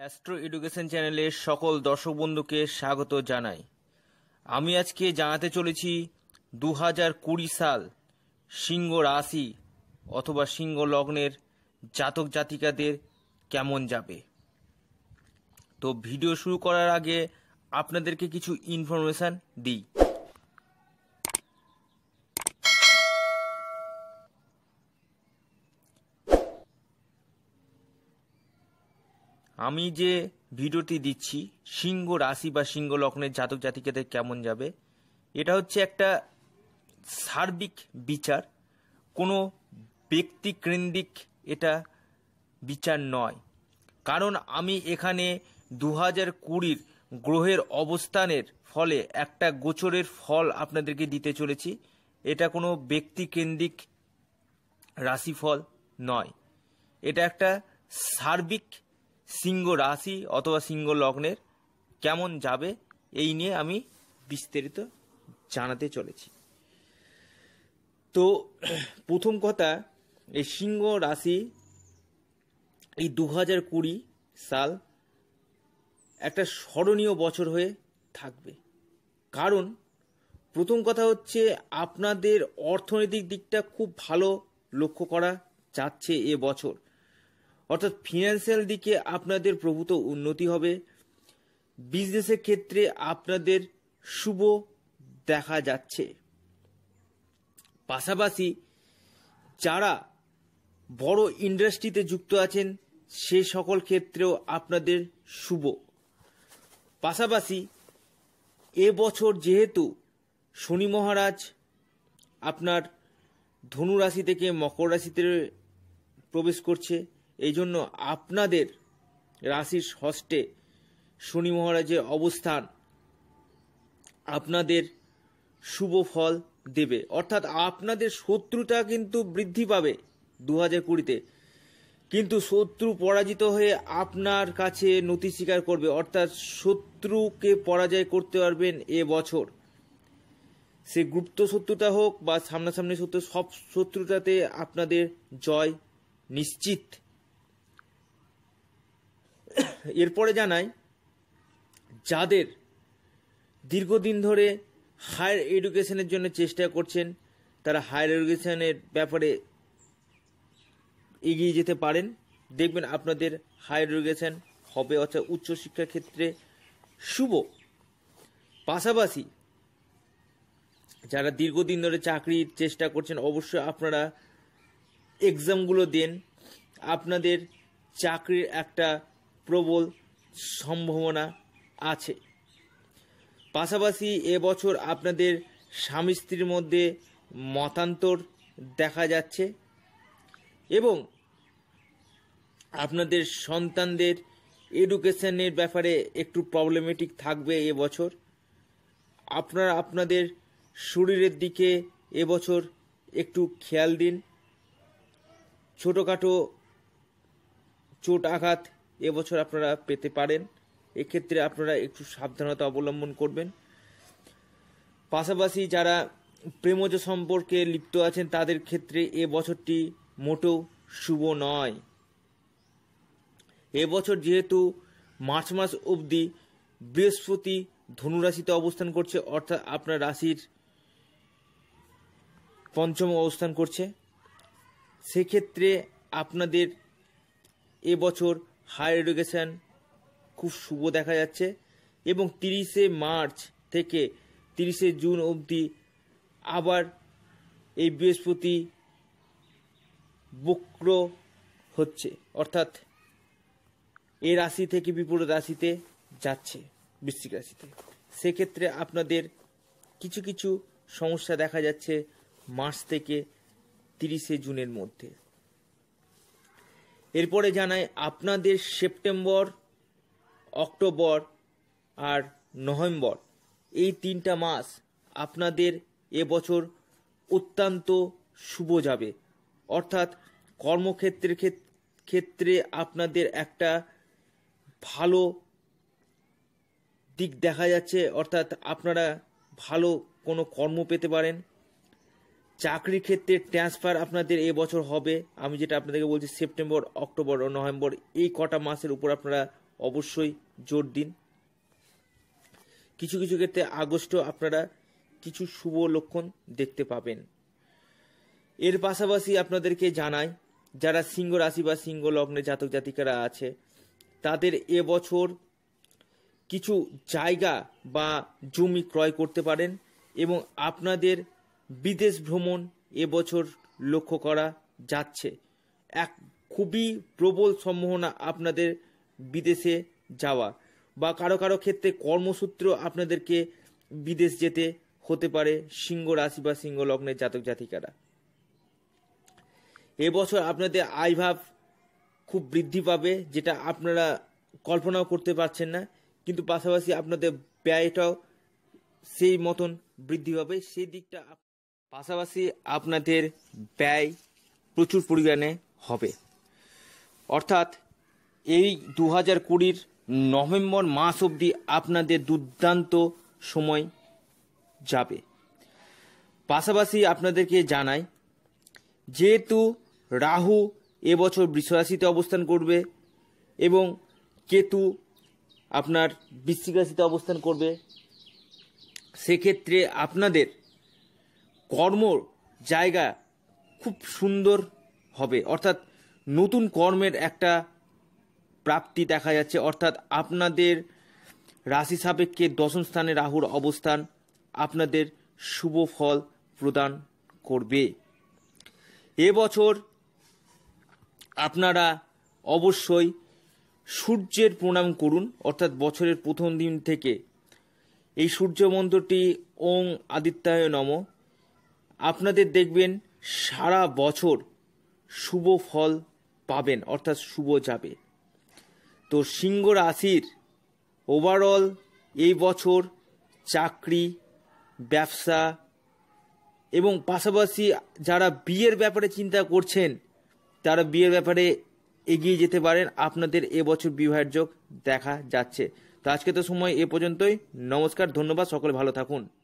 astro education চ্যানেলের সকল দর্শক বন্ধুকে স্বাগত জানাই আমি আজকে জানাতে চলেছি দু হাজার কুড়ি সাল সিংহ রাশি অথবা সিংহ লগ্নের জাতক জাতিকাদের কেমন যাবে তো ভিডিও শুরু করার আগে আপনাদেরকে কিছু ইনফরমেশান দিই আমি যে ভিডিওটি দিচ্ছি সিংহ রাশি বা সিংহ লগ্নের জাতক জাতিকাদের কেমন যাবে এটা হচ্ছে একটা সার্বিক বিচার কোনো ব্যক্তিকেন্দ্রিক এটা বিচার নয় কারণ আমি এখানে দু হাজার কুড়ির গ্রহের অবস্থানের ফলে একটা গোচরের ফল আপনাদেরকে দিতে চলেছি এটা কোনো ব্যক্তিকেন্দ্রিক রাশিফল নয় এটা একটা সার্বিক সিংহ রাশি অথবা সিংহ লগ্নের কেমন যাবে এই নিয়ে আমি বিস্তারিত জানাতে চলেছি তো প্রথম কথা এই সিংহ রাশি এই দু হাজার কুড়ি সাল একটা স্মরণীয় বছর হয়ে থাকবে কারণ প্রথম কথা হচ্ছে আপনাদের অর্থনৈতিক দিকটা খুব ভালো লক্ষ্য করা যাচ্ছে এ বছর অর্থাৎ ফিনান্সিয়াল দিকে আপনাদের প্রভূত উন্নতি হবে বিজনেসের ক্ষেত্রে আপনাদের শুভ দেখা যাচ্ছে পাশাপাশি যারা বড় ইন্ডাস্ট্রিতে যুক্ত আছেন সে সকল ক্ষেত্রেও আপনাদের শুভ পাশাপাশি এবছর যেহেতু শনি মহারাজ আপনার ধনু রাশি থেকে মকর রাশিতে প্রবেশ করছে এই জন্য আপনাদের রাশির হস্টে শনি মহারাজের অবস্থান আপনাদের শুভ ফল দেবে অর্থাৎ আপনাদের শত্রুটা কিন্তু বৃদ্ধি পাবে দু হাজার কুড়িতে কিন্তু শত্রু পরাজিত হয়ে আপনার কাছে নতি স্বীকার করবে অর্থাৎ শত্রুকে পরাজয় করতে পারবেন এ বছর সে গুপ্ত শত্রুতা হোক বা সামনাসামনি শত্রু সব শত্রুতাতে আপনাদের জয় নিশ্চিত এরপরে জানাই যাদের দীর্ঘদিন ধরে হায়ার এডুকেশনের জন্য চেষ্টা করছেন তারা হায়ার এডুকেশনের ব্যাপারে এগিয়ে যেতে পারেন দেখবেন আপনাদের হায়ার এডুকেশন হবে অর্থাৎ উচ্চশিক্ষার ক্ষেত্রে শুভ পাশাপাশি যারা দীর্ঘদিন ধরে চাকরির চেষ্টা করছেন অবশ্যই আপনারা এক্সামগুলো দেন আপনাদের চাকরির একটা প্রবল সম্ভাবনা আছে পাশাপাশি এবছর আপনাদের স্বামী স্ত্রীর মধ্যে মতান্তর দেখা যাচ্ছে এবং আপনাদের সন্তানদের এডুকেশনের ব্যাপারে একটু প্রবলেমেটিক থাকবে এবছর আপনারা আপনাদের শরীরের দিকে এবছর একটু খেয়াল দিন ছোটোখাটো চোট আঘাত এবছর আপনারা পেতে পারেন এক্ষেত্রে আপনারা একটু সাবধানতা অবলম্বন করবেন পাশাপাশি যারা প্রেমজ সম্পর্কে লিপ্ত আছেন তাদের ক্ষেত্রে এ বছরটি মোটেও শুভ নয় এবছর যেহেতু মার্চ মাস অবধি বৃহস্পতি ধনুরাশিতে অবস্থান করছে অর্থাৎ আপনার রাশির পঞ্চম অবস্থান করছে সেক্ষেত্রে আপনাদের এবছর হায়ার এডুকেশান খুব শুভ দেখা যাচ্ছে এবং তিরিশে মার্চ থেকে তিরিশে জুন অবধি আবার এই বৃহস্পতি বক্র হচ্ছে অর্থাৎ এ রাশি থেকে বিপরীত রাশিতে যাচ্ছে বৃশ্চিক রাশিতে সেক্ষেত্রে আপনাদের কিছু কিছু সমস্যা দেখা যাচ্ছে মার্চ থেকে তিরিশে জুনের মধ্যে এরপরে জানাই আপনাদের সেপ্টেম্বর অক্টোবর আর নভেম্বর এই তিনটা মাস আপনাদের এবছর অত্যন্ত শুভ যাবে অর্থাৎ কর্মক্ষেত্রের ক্ষেত্রে আপনাদের একটা ভালো দিক দেখা যাচ্ছে অর্থাৎ আপনারা ভালো কোনো কর্ম পেতে পারেন চাকরি ক্ষেত্রে ট্রান্সফার আপনাদের এই বছর হবে আমি যেটা আপনাদেরকে বলছি সেপ্টেম্বর অক্টোবর ও নভেম্বর এই কটা মাসের উপর আপনারা অবশ্যই জোর দিন কিছু কিছু ক্ষেত্রে আগস্টও আপনারা কিছু শুভ লক্ষণ দেখতে পাবেন এর পাশাপাশি আপনাদেরকে জানাই যারা সিংহ রাশি বা সিংহ লগ্নে জাতক জাতিকারা আছে তাদের এবছর কিছু জায়গা বা জমি ক্রয় করতে পারেন এবং আপনাদের বিদেশ ভ্রমণ এবছর লক্ষ্য করা যাচ্ছে এক খুবই প্রবল সম্ভাবনা আপনাদের বিদেশে যাওয়া বা কারো কারো ক্ষেত্রে কর্মসূত্র আপনাদেরকে বিদেশ যেতে হতে পারে সিংহ রাশি বা সিংহ লগ্নের জাতক জাতিকারা এবছর আপনাদের আয়ভাব খুব বৃদ্ধি পাবে যেটা আপনারা কল্পনাও করতে পারছেন না কিন্তু পাশাপাশি আপনাদের ব্যয়টাও সেই মতন বৃদ্ধি পাবে সেই দিকটা পাশাপাশি আপনাদের ব্যয় প্রচুর পরিমাণে হবে অর্থাৎ এই দু হাজার কুড়ির নভেম্বর মাস অবধি আপনাদের দুর্দান্ত সময় যাবে পাশাপাশি আপনাদেরকে জানাই যেহেতু রাহু এবছর বৃষরাশিতে অবস্থান করবে এবং কেতু আপনার বৃশ্চিক রাশিতে অবস্থান করবে সেক্ষেত্রে আপনাদের কর্ম জায়গা খুব সুন্দর হবে অর্থাৎ নতুন কর্মের একটা প্রাপ্তি দেখা যাচ্ছে অর্থাৎ আপনাদের রাশি সাপেক্ষে দশম স্থানে রাহুর অবস্থান আপনাদের শুভ ফল প্রদান করবে এবছর আপনারা অবশ্যই সূর্যের প্রণাম করুন অর্থাৎ বছরের প্রথম দিন থেকে এই সূর্য মন্ত্রটি ওং আদিত্যায় নম আপনাদের দেখবেন সারা বছর শুভ ফল পাবেন অর্থাৎ শুভ যাবে তো সিংহ রাশির ওভারঅল এই বছর চাকরি ব্যবসা এবং পাশাপাশি যারা বিয়ের ব্যাপারে চিন্তা করছেন তারা বিয়ের ব্যাপারে এগিয়ে যেতে পারেন আপনাদের এবছর বিবাহের যোগ দেখা যাচ্ছে তো আজকে তো সময় এ পর্যন্তই নমস্কার ধন্যবাদ সকলে ভালো থাকুন